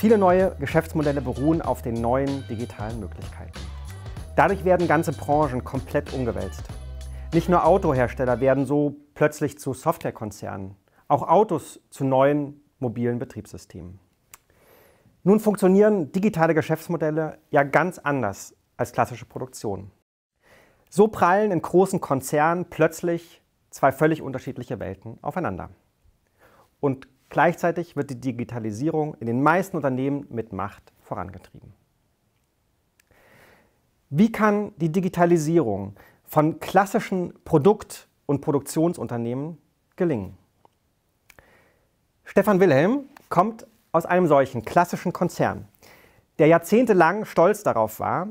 Viele neue Geschäftsmodelle beruhen auf den neuen digitalen Möglichkeiten. Dadurch werden ganze Branchen komplett umgewälzt. Nicht nur Autohersteller werden so plötzlich zu Softwarekonzernen, auch Autos zu neuen mobilen Betriebssystemen. Nun funktionieren digitale Geschäftsmodelle ja ganz anders als klassische Produktion. So prallen in großen Konzernen plötzlich zwei völlig unterschiedliche Welten aufeinander. Und Gleichzeitig wird die Digitalisierung in den meisten Unternehmen mit Macht vorangetrieben. Wie kann die Digitalisierung von klassischen Produkt- und Produktionsunternehmen gelingen? Stefan Wilhelm kommt aus einem solchen klassischen Konzern, der jahrzehntelang stolz darauf war,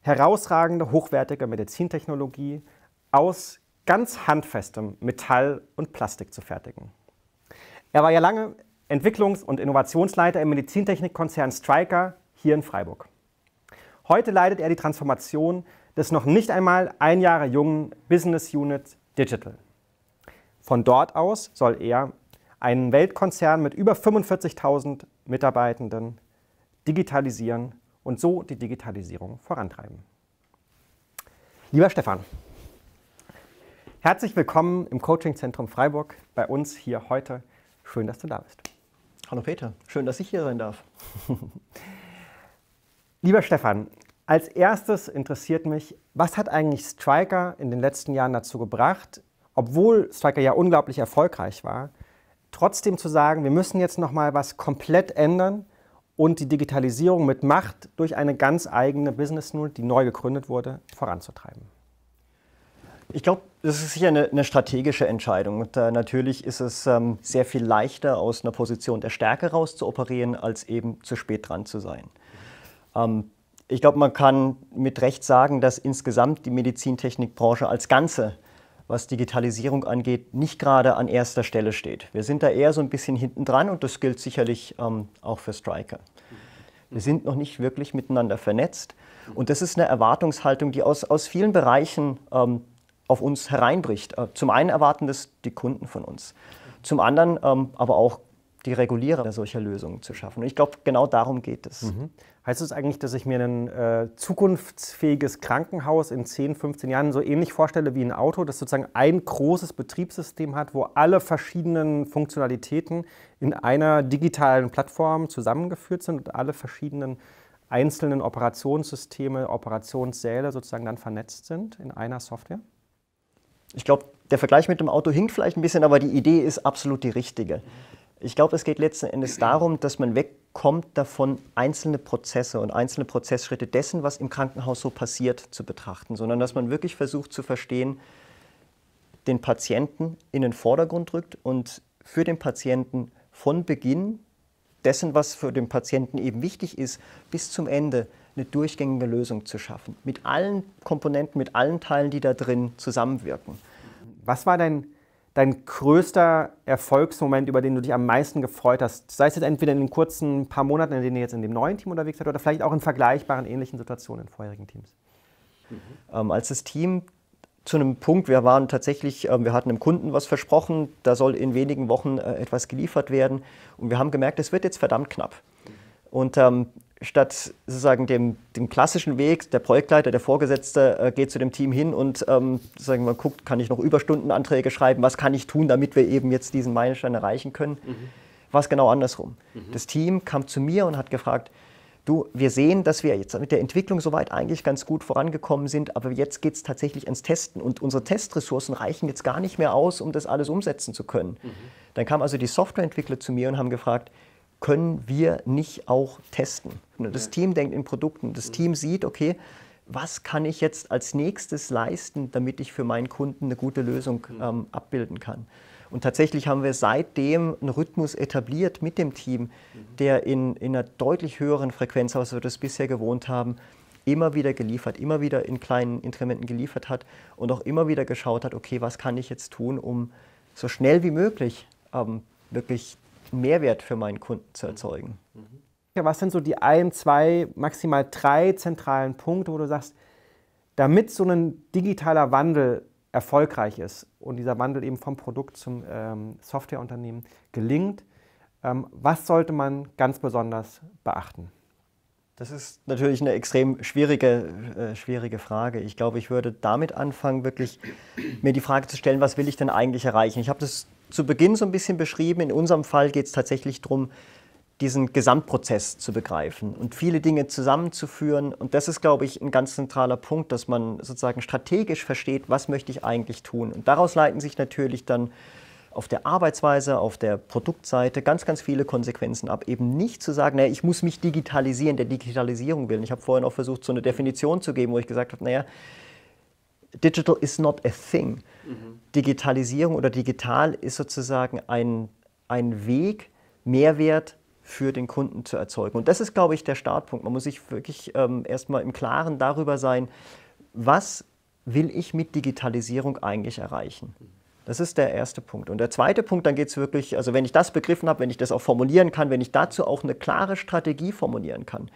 herausragende, hochwertige Medizintechnologie aus ganz handfestem Metall und Plastik zu fertigen. Er war ja lange Entwicklungs- und Innovationsleiter im Medizintechnikkonzern Stryker hier in Freiburg. Heute leitet er die Transformation des noch nicht einmal ein Jahr jungen Business Unit Digital. Von dort aus soll er einen Weltkonzern mit über 45.000 Mitarbeitenden digitalisieren und so die Digitalisierung vorantreiben. Lieber Stefan, herzlich willkommen im Coachingzentrum Freiburg bei uns hier heute Schön, dass du da bist. Hallo Peter, schön, dass ich hier sein darf. Lieber Stefan, als erstes interessiert mich, was hat eigentlich Striker in den letzten Jahren dazu gebracht, obwohl Striker ja unglaublich erfolgreich war, trotzdem zu sagen, wir müssen jetzt noch mal was komplett ändern und die Digitalisierung mit Macht durch eine ganz eigene Business Null, die neu gegründet wurde, voranzutreiben? Ich glaube, das ist sicher eine, eine strategische Entscheidung. Und, äh, natürlich ist es ähm, sehr viel leichter, aus einer Position der Stärke raus zu operieren, als eben zu spät dran zu sein. Ähm, ich glaube, man kann mit Recht sagen, dass insgesamt die Medizintechnikbranche als Ganze, was Digitalisierung angeht, nicht gerade an erster Stelle steht. Wir sind da eher so ein bisschen hinten dran und das gilt sicherlich ähm, auch für Striker. Wir sind noch nicht wirklich miteinander vernetzt. Und das ist eine Erwartungshaltung, die aus, aus vielen Bereichen ähm, auf uns hereinbricht. Äh, zum einen erwarten das die Kunden von uns, zum anderen ähm, aber auch die Regulierer solcher Lösungen zu schaffen. Und ich glaube, genau darum geht es. Mhm. Heißt es das eigentlich, dass ich mir ein äh, zukunftsfähiges Krankenhaus in 10, 15 Jahren so ähnlich vorstelle wie ein Auto, das sozusagen ein großes Betriebssystem hat, wo alle verschiedenen Funktionalitäten in einer digitalen Plattform zusammengeführt sind und alle verschiedenen einzelnen Operationssysteme, Operationssäle sozusagen dann vernetzt sind in einer Software? Ich glaube, der Vergleich mit dem Auto hinkt vielleicht ein bisschen, aber die Idee ist absolut die richtige. Ich glaube, es geht letzten Endes darum, dass man wegkommt davon, einzelne Prozesse und einzelne Prozessschritte dessen, was im Krankenhaus so passiert, zu betrachten, sondern dass man wirklich versucht zu verstehen, den Patienten in den Vordergrund rückt und für den Patienten von Beginn dessen, was für den Patienten eben wichtig ist, bis zum Ende eine durchgängige Lösung zu schaffen. Mit allen Komponenten, mit allen Teilen, die da drin zusammenwirken. Was war dein, dein größter Erfolgsmoment, über den du dich am meisten gefreut hast? Sei es jetzt entweder in den kurzen paar Monaten, in denen ihr jetzt in dem neuen Team unterwegs seid, oder vielleicht auch in vergleichbaren, ähnlichen Situationen in vorherigen Teams? Mhm. Ähm, als das Team zu einem Punkt, wir waren tatsächlich, ähm, wir hatten dem Kunden was versprochen, da soll in wenigen Wochen äh, etwas geliefert werden und wir haben gemerkt, es wird jetzt verdammt knapp. Und ähm, statt sozusagen dem, dem klassischen Weg, der Projektleiter, der Vorgesetzte äh, geht zu dem Team hin und ähm, sagen mal guckt, kann ich noch Überstundenanträge schreiben, was kann ich tun, damit wir eben jetzt diesen Meilenstein erreichen können, mhm. war es genau andersrum. Mhm. Das Team kam zu mir und hat gefragt, du, wir sehen, dass wir jetzt mit der Entwicklung soweit eigentlich ganz gut vorangekommen sind, aber jetzt geht es tatsächlich ans Testen und unsere Testressourcen reichen jetzt gar nicht mehr aus, um das alles umsetzen zu können. Mhm. Dann kamen also die Softwareentwickler zu mir und haben gefragt, können wir nicht auch testen. Das Team denkt in Produkten, das mhm. Team sieht, okay, was kann ich jetzt als nächstes leisten, damit ich für meinen Kunden eine gute Lösung mhm. ähm, abbilden kann. Und tatsächlich haben wir seitdem einen Rhythmus etabliert mit dem Team, mhm. der in, in einer deutlich höheren Frequenz, als wir das bisher gewohnt haben, immer wieder geliefert, immer wieder in kleinen Inkrementen geliefert hat und auch immer wieder geschaut hat, okay, was kann ich jetzt tun, um so schnell wie möglich ähm, wirklich Mehrwert für meinen Kunden zu erzeugen. Ja, was sind so die ein, zwei, maximal drei zentralen Punkte, wo du sagst, damit so ein digitaler Wandel erfolgreich ist und dieser Wandel eben vom Produkt zum ähm, Softwareunternehmen gelingt, ähm, was sollte man ganz besonders beachten? Das ist natürlich eine extrem schwierige, äh, schwierige Frage. Ich glaube, ich würde damit anfangen, wirklich mir die Frage zu stellen, was will ich denn eigentlich erreichen? Ich habe das zu Beginn so ein bisschen beschrieben. In unserem Fall geht es tatsächlich darum, diesen Gesamtprozess zu begreifen und viele Dinge zusammenzuführen. Und das ist, glaube ich, ein ganz zentraler Punkt, dass man sozusagen strategisch versteht, was möchte ich eigentlich tun. Und daraus leiten sich natürlich dann auf der Arbeitsweise, auf der Produktseite ganz, ganz viele Konsequenzen ab. Eben nicht zu sagen, naja, ich muss mich digitalisieren, der Digitalisierung willen. Ich habe vorhin auch versucht, so eine Definition zu geben, wo ich gesagt habe, naja, digital is not a thing. Mhm. Digitalisierung oder digital ist sozusagen ein, ein Weg, Mehrwert für den Kunden zu erzeugen. Und das ist, glaube ich, der Startpunkt. Man muss sich wirklich ähm, erstmal im Klaren darüber sein, was will ich mit Digitalisierung eigentlich erreichen. Das ist der erste Punkt. Und der zweite Punkt, dann geht es wirklich, also wenn ich das begriffen habe, wenn ich das auch formulieren kann, wenn ich dazu auch eine klare Strategie formulieren kann. Mhm.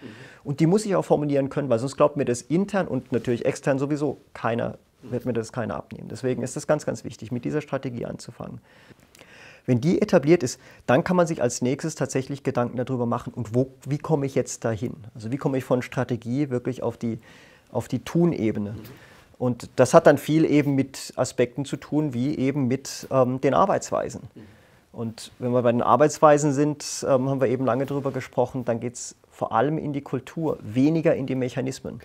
Und die muss ich auch formulieren können, weil sonst glaubt mir das intern und natürlich extern sowieso keiner wird mir das keiner abnehmen. Deswegen ist es ganz, ganz wichtig, mit dieser Strategie anzufangen. Wenn die etabliert ist, dann kann man sich als nächstes tatsächlich Gedanken darüber machen, und wo, wie komme ich jetzt dahin? Also wie komme ich von Strategie wirklich auf die, auf die tun Und das hat dann viel eben mit Aspekten zu tun, wie eben mit ähm, den Arbeitsweisen. Und wenn wir bei den Arbeitsweisen sind, ähm, haben wir eben lange darüber gesprochen, dann geht es vor allem in die Kultur, weniger in die Mechanismen.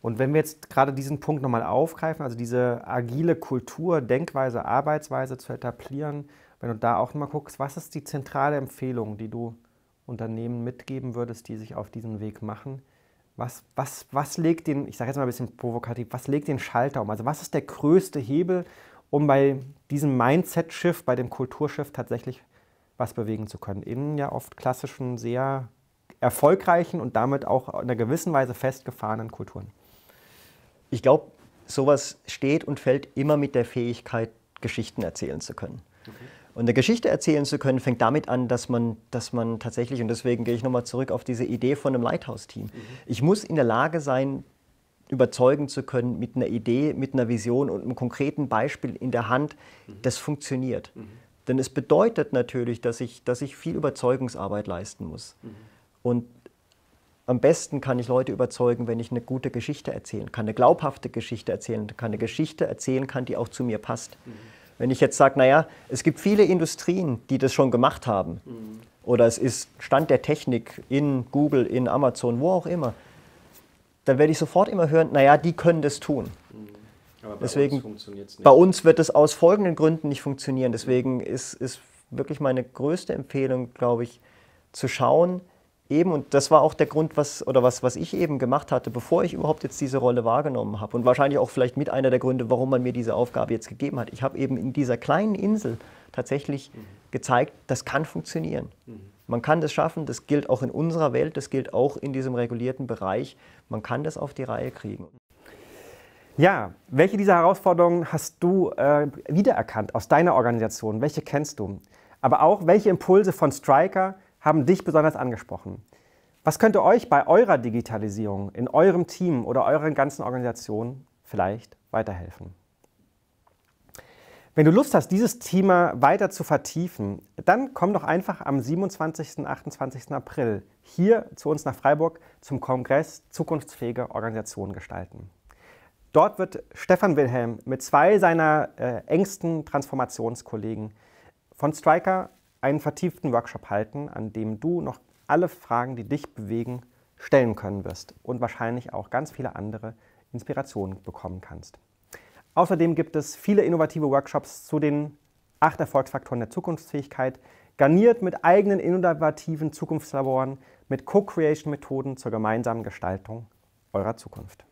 Und wenn wir jetzt gerade diesen Punkt nochmal aufgreifen, also diese agile Kultur, Denkweise, Arbeitsweise zu etablieren, wenn du da auch nochmal guckst, was ist die zentrale Empfehlung, die du Unternehmen mitgeben würdest, die sich auf diesen Weg machen? Was, was, was legt den, ich sage jetzt mal ein bisschen provokativ, was legt den Schalter um? Also was ist der größte Hebel, um bei diesem Mindset-Shift, bei dem Kulturschiff tatsächlich was bewegen zu können? In ja oft klassischen, sehr erfolgreichen und damit auch in einer gewissen Weise festgefahrenen Kulturen ich glaube, sowas steht und fällt immer mit der Fähigkeit, Geschichten erzählen zu können. Okay. Und eine Geschichte erzählen zu können, fängt damit an, dass man, dass man tatsächlich, und deswegen gehe ich nochmal zurück auf diese Idee von einem Lighthouse-Team, mhm. ich muss in der Lage sein, überzeugen zu können mit einer Idee, mit einer Vision und einem konkreten Beispiel in der Hand, mhm. das funktioniert. Mhm. Denn es bedeutet natürlich, dass ich, dass ich viel Überzeugungsarbeit leisten muss. Mhm. Und am besten kann ich Leute überzeugen, wenn ich eine gute Geschichte erzählen kann, eine glaubhafte Geschichte erzählen kann, eine Geschichte erzählen kann, die auch zu mir passt. Mhm. Wenn ich jetzt sage, naja, es gibt viele Industrien, die das schon gemacht haben, mhm. oder es ist Stand der Technik in Google, in Amazon, wo auch immer, dann werde ich sofort immer hören, naja, die können das tun. Mhm. Aber bei Deswegen, uns Bei uns wird es aus folgenden Gründen nicht funktionieren. Deswegen ist, ist wirklich meine größte Empfehlung, glaube ich, zu schauen, Eben, und das war auch der Grund, was, oder was, was ich eben gemacht hatte, bevor ich überhaupt jetzt diese Rolle wahrgenommen habe. Und wahrscheinlich auch vielleicht mit einer der Gründe, warum man mir diese Aufgabe jetzt gegeben hat. Ich habe eben in dieser kleinen Insel tatsächlich mhm. gezeigt, das kann funktionieren. Mhm. Man kann das schaffen, das gilt auch in unserer Welt, das gilt auch in diesem regulierten Bereich. Man kann das auf die Reihe kriegen. Ja, welche dieser Herausforderungen hast du äh, wiedererkannt aus deiner Organisation? Welche kennst du? Aber auch welche Impulse von Striker haben dich besonders angesprochen. Was könnte euch bei eurer Digitalisierung in eurem Team oder euren ganzen Organisationen vielleicht weiterhelfen? Wenn du Lust hast, dieses Thema weiter zu vertiefen, dann komm doch einfach am 27. und 28. April hier zu uns nach Freiburg zum Kongress Zukunftsfähige Organisationen gestalten. Dort wird Stefan Wilhelm mit zwei seiner äh, engsten Transformationskollegen von Striker einen vertieften Workshop halten, an dem du noch alle Fragen, die dich bewegen, stellen können wirst und wahrscheinlich auch ganz viele andere Inspirationen bekommen kannst. Außerdem gibt es viele innovative Workshops zu den acht Erfolgsfaktoren der Zukunftsfähigkeit, garniert mit eigenen innovativen Zukunftslaboren, mit Co-Creation-Methoden zur gemeinsamen Gestaltung eurer Zukunft.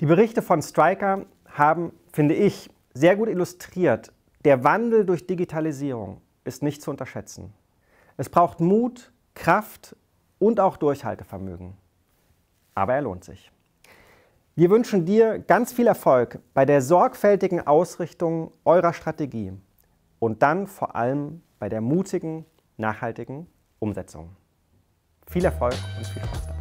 Die Berichte von Striker haben, finde ich, sehr gut illustriert, der Wandel durch Digitalisierung ist nicht zu unterschätzen. Es braucht Mut, Kraft und auch Durchhaltevermögen. Aber er lohnt sich. Wir wünschen dir ganz viel Erfolg bei der sorgfältigen Ausrichtung eurer Strategie und dann vor allem bei der mutigen, nachhaltigen Umsetzung. Viel Erfolg und viel Spaß